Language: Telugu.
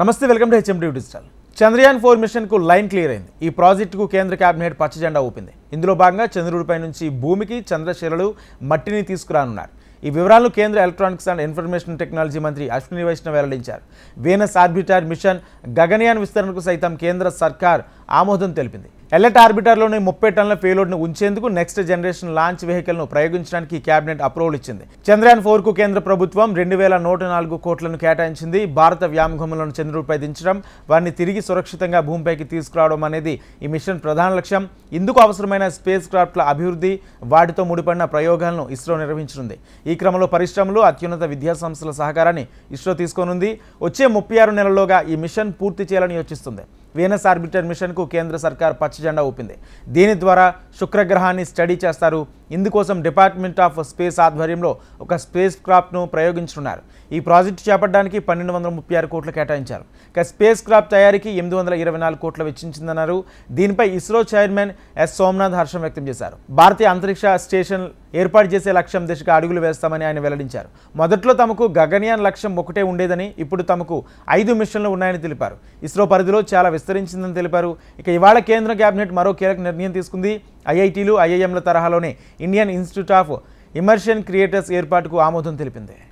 నమస్తే welcome to HMD digital Chandrayaan four మిషన్కు లైన్ క్లియర్ అయింది ఈ ప్రాజెక్టుకు కేంద్ర కేబినెట్ పచ్చజెండా ఊపింది ఇందులో భాగంగా చంద్రుడిపై నుంచి భూమికి చంద్రశిలలు మట్టిని తీసుకురానున్నారు ఈ వివరాలను కేంద్ర ఎలక్ట్రానిక్స్ అండ్ ఇన్ఫర్మేషన్ టెక్నాలజీ మంత్రి అశ్విని వైష్ణవ్ వెల్లడించారు వేనస్ ఆర్బిటార్ మిషన్ గగనయాన్ విస్తరణకు సైతం కేంద్ర సర్కార్ ఆమోదం తెలిపింది ఎల్ఎట్ ఆర్బిటర్లోని ముప్పై టన్నుల పేలోడ్ను ఉంచేందుకు నెక్స్ట్ జనరేషన్ లాంచ్ వెహికల్ను ప్రయోగించడానికి కేబినెట్ అప్రూవల్ ఇచ్చింది చంద్రయాన్ ఫోర్కు కేంద్ర ప్రభుత్వం రెండు వేల నూట నాలుగు కోట్లను కేటాయించింది భారత వ్యామోహంలోని చంద్రుడిపై దించడం వారిని తిరిగి సురక్షితంగా భూమిపైకి తీసుకురావడం అనేది ఈ మిషన్ ప్రధాన లక్ష్యం ఇందుకు అవసరమైన స్పేస్ క్రాఫ్ట్ల అభివృద్ధి వాటితో ముడిపడిన ప్రయోగాలను ఇస్రో నిర్వహించనుంది ఈ క్రమంలో పరిశ్రమలు అత్యున్నత విద్యాసంస్థల సహకారాన్ని ఇస్రో తీసుకోనుంది వచ్చే ముప్పై ఆరు నెలల్లోగా ఈ మిషన్ పూర్తి చేయాలని యోచిస్తుంది వీనస్ ఆర్బిటర్ మిషన్కు కేంద్ర సర్కార్ పచ్చజెండా ఊపింది దీని ద్వారా శుక్రగ్రహాన్ని స్టడీ చేస్తారు ఇందుకోసం డిపార్ట్మెంట్ ఆఫ్ స్పేస్ ఆధ్వర్యంలో ఒక స్పేస్ క్రాఫ్ట్ను ప్రయోగించనున్నారు ఈ ప్రాజెక్టు చేపట్టడానికి పన్నెండు వందల ముప్పై ఆరు కోట్లు కేటాయించారు ఇక స్పేస్ క్రాఫ్ట్ తయారీకి ఎనిమిది వందల ఇరవై నాలుగు కోట్లు వెచ్చించిందన్నారు దీనిపై ఇస్రో చైర్మన్ ఎస్ సోమనాథ్ హర్షం వ్యక్తం చేశారు భారతీయ అంతరిక్ష స్టేషన్ ఏర్పాటు చేసే లక్ష్యం దిశగా అడుగులు వేస్తామని ఆయన వెల్లడించారు మొదట్లో తమకు గగన్యాన్ లక్ష్యం ఒకటే ఉండేదని ఇప్పుడు తమకు ఐదు మిషన్లు ఉన్నాయని తెలిపారు ఇస్రో పరిధిలో చాలా విస్తరించిందని తెలిపారు ఇక ఇవాళ కేంద్ర కేబినెట్ మరో కీలక నిర్ణయం తీసుకుంది ఐఐటీలు ఐఐఎంల తరహాలోనే Indian Institute of immersion creators ఏర్పాటుకు ఆమోదం తెలిపింది